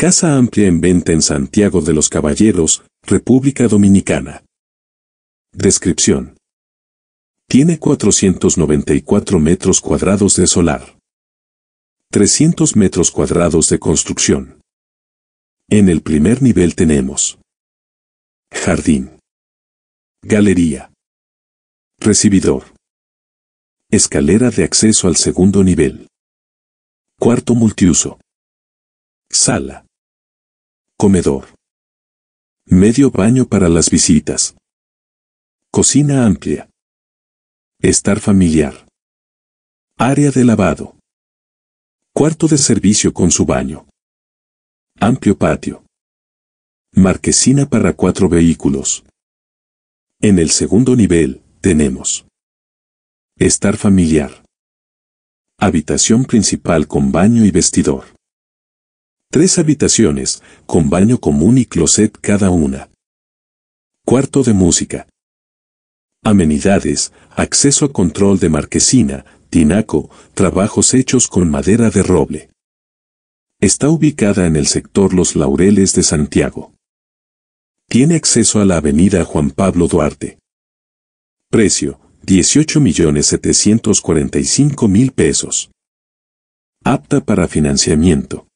Casa amplia en venta en Santiago de los Caballeros, República Dominicana. Descripción. Tiene 494 metros cuadrados de solar. 300 metros cuadrados de construcción. En el primer nivel tenemos. Jardín. Galería. Recibidor. Escalera de acceso al segundo nivel. Cuarto multiuso. Sala. Comedor. Medio baño para las visitas. Cocina amplia. Estar familiar. Área de lavado. Cuarto de servicio con su baño. Amplio patio. Marquesina para cuatro vehículos. En el segundo nivel, tenemos. Estar familiar. Habitación principal con baño y vestidor. Tres habitaciones, con baño común y closet cada una. Cuarto de música. Amenidades, acceso a control de marquesina, tinaco, trabajos hechos con madera de roble. Está ubicada en el sector Los Laureles de Santiago. Tiene acceso a la avenida Juan Pablo Duarte. Precio, 18.745.000 pesos. Apta para financiamiento.